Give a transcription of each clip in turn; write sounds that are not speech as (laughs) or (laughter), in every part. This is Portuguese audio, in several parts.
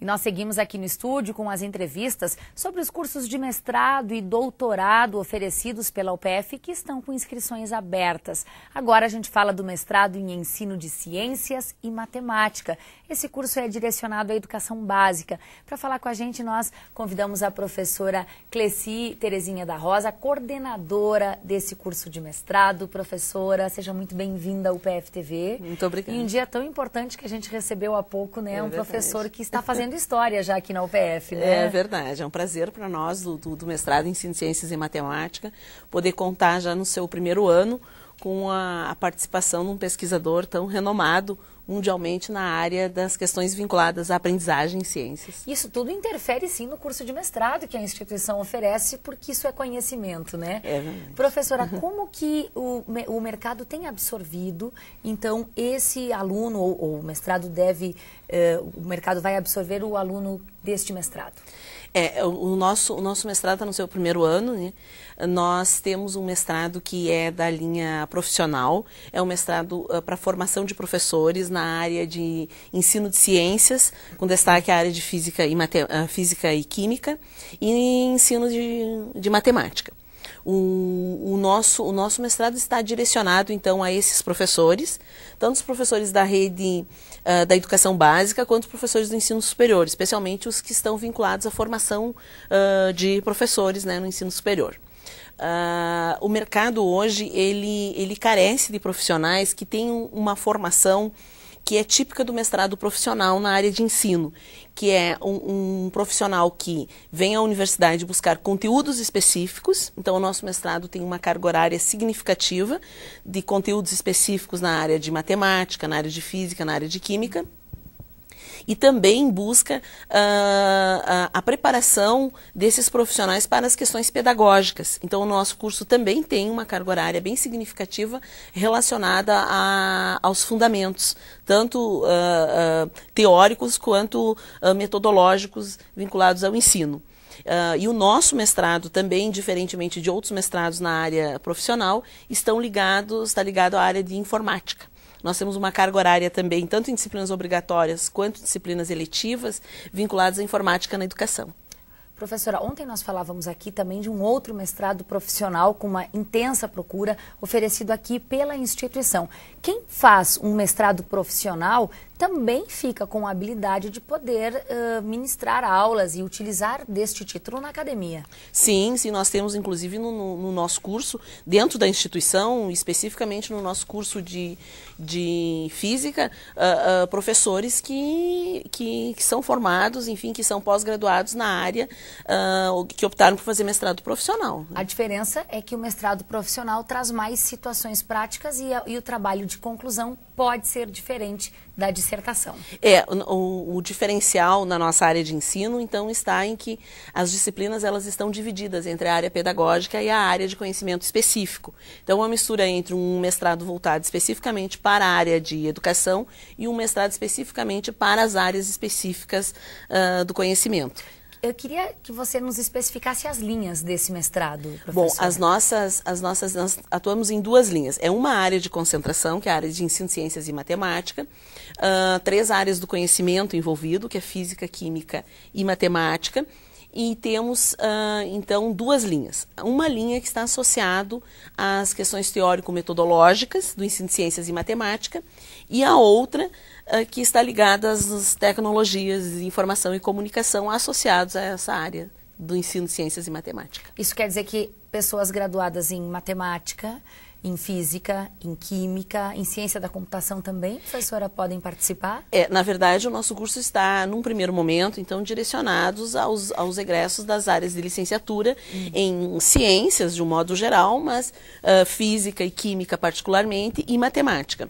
E nós seguimos aqui no estúdio com as entrevistas sobre os cursos de mestrado e doutorado oferecidos pela UPF que estão com inscrições abertas. Agora a gente fala do mestrado em ensino de ciências e matemática. Esse curso é direcionado à educação básica. Para falar com a gente, nós convidamos a professora Cleci Terezinha da Rosa, coordenadora desse curso de mestrado. Professora, seja muito bem-vinda ao UPF TV. Muito obrigada. E um dia tão importante que a gente recebeu há pouco, né? É um verdade. professor que está fazendo fazendo história já aqui na UPF, né? É verdade, é um prazer para nós do, do, do mestrado em Ciências e Matemática poder contar já no seu primeiro ano com a, a participação de um pesquisador tão renomado mundialmente na área das questões vinculadas à aprendizagem em ciências. Isso tudo interfere sim no curso de mestrado que a instituição oferece, porque isso é conhecimento, né? É, Professora, (laughs) como que o, o mercado tem absorvido, então, esse aluno, ou, ou o mestrado deve, eh, o mercado vai absorver o aluno deste mestrado? É, é o, nosso, o nosso mestrado está no seu primeiro ano, né? Nós temos um mestrado que é da linha profissional, é um mestrado uh, ah, para formação de professores na área de ensino de ciências, com destaque à área de física e, mate, uh, física e química, e ensino de, de matemática. O, o, nosso, o nosso mestrado está direcionado, então, a esses professores, tanto os professores da rede uh, da educação básica quanto professores do ensino superior, especialmente os que estão vinculados à formação uh, de professores né, no ensino superior. Uh, o mercado hoje ele, ele carece de profissionais que tenham uma formação que é típica do mestrado profissional na área de ensino, que é um, um, profissional que vem à universidade buscar conteúdos específicos. Então, o nosso mestrado tem uma carga horária significativa de conteúdos específicos na área de matemática, na área de física, na área de química e também busca a, ah, a, a preparação desses profissionais para as questões pedagógicas. Então, o nosso curso também tem uma carga horária bem significativa relacionada a, aos fundamentos, tanto uh, uh, teóricos quanto uh, metodológicos vinculados ao ensino. Uh, e o nosso mestrado também, diferentemente de outros mestrados na área profissional, estão ligados, está ligado à área de informática. Nós temos uma carga horária também, tanto em disciplinas obrigatórias quanto em disciplinas eletivas, vinculadas à informática na educação. Professora, ontem nós falávamos aqui também de um outro mestrado profissional com uma intensa procura oferecido aqui pela instituição. Quem faz um mestrado profissional também fica com a habilidade de poder uh, ministrar aulas e utilizar deste título na academia. Sim, sim, nós temos inclusive no, no, no nosso curso, dentro da instituição, especificamente no nosso curso de, de física, uh, uh, professores que, que, que, são formados, enfim, que são pós-graduados na área, ah, que optaram por fazer mestrado profissional. Né? A diferença é que o mestrado profissional traz mais situações práticas e, e o trabalho de conclusão pode ser diferente da dissertação. É, o, o, diferencial na nossa área de ensino, então, está em que as disciplinas elas estão divididas entre a área pedagógica e a área de conhecimento específico. Então, uma mistura entre um mestrado voltado especificamente para a área de educação e um mestrado especificamente para as áreas específicas uh, do conhecimento. Eu queria que você nos especificasse as linhas desse mestrado, professor. Bom, as nossas, as nossas, nós atuamos em duas linhas. É uma área de concentração, que é a área de ensino, ciências e matemática. Uh, três áreas do conhecimento envolvido, que é física, química e matemática e temos uh, então duas linhas. Uma linha que está associado às questões teórico-metodológicas do ensino de ciências e matemática e a outra eh, que está ligada às tecnologias de informação e comunicação associados a essa área do ensino de ciências e matemática. Isso quer dizer que pessoas graduadas em matemática, em física, em química, em ciência da computação também, professora, podem participar? É, na verdade, o nosso curso está, num primeiro momento, então, direcionados aos, aos egressos das áreas de licenciatura uhum. em ciências, de um modo geral, mas uh, física e química particularmente, e matemática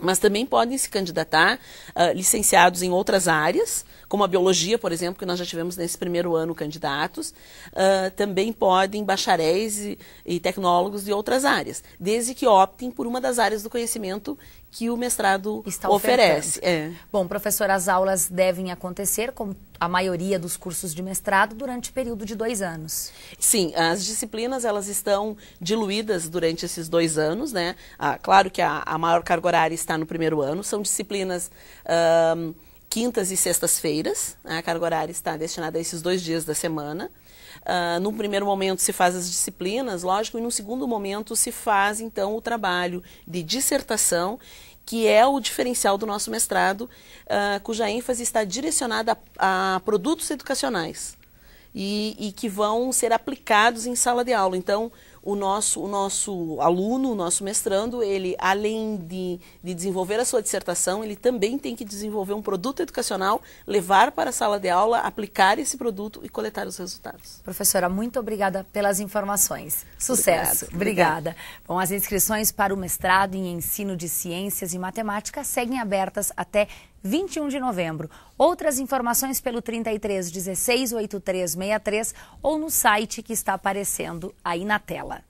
mas também podem se candidatar uh, licenciados em outras áreas, como a biologia, por exemplo, que nós já tivemos nesse primeiro ano candidatos. Uh, também podem bacharéis e, e, tecnólogos de outras áreas, desde que optem por uma das áreas do conhecimento que o mestrado Está oferece. É. Bom, professor, as aulas devem acontecer, como a maioria dos cursos de mestrado, durante o período de dois anos. Sim, as disciplinas elas estão diluídas durante esses dois anos, né? Ah, claro que a, a, maior carga horária está no primeiro ano, são disciplinas. Um, quintas e sextas-feiras. Né? A carga horária está destinada a esses dois dias da semana. Uh, ah, num primeiro momento se faz as disciplinas, lógico, e num segundo momento se faz, então, o trabalho de dissertação, que é o diferencial do nosso mestrado, uh, cuja ênfase está direcionada a, a produtos educacionais e, e que vão ser aplicados em sala de aula. Então, o nosso, o nosso aluno, o nosso mestrando, ele, além de, de desenvolver a sua dissertação, ele também tem que desenvolver um produto educacional, levar para a sala de aula, aplicar esse produto e coletar os resultados. Professora, muito obrigada pelas informações. Sucesso. Obrigado. Obrigada. Bom, as inscrições para o mestrado em ensino de ciências e matemática seguem abertas até 21 de novembro. Outras informações pelo 33 16 83 63 ou no site que está aparecendo aí na tela.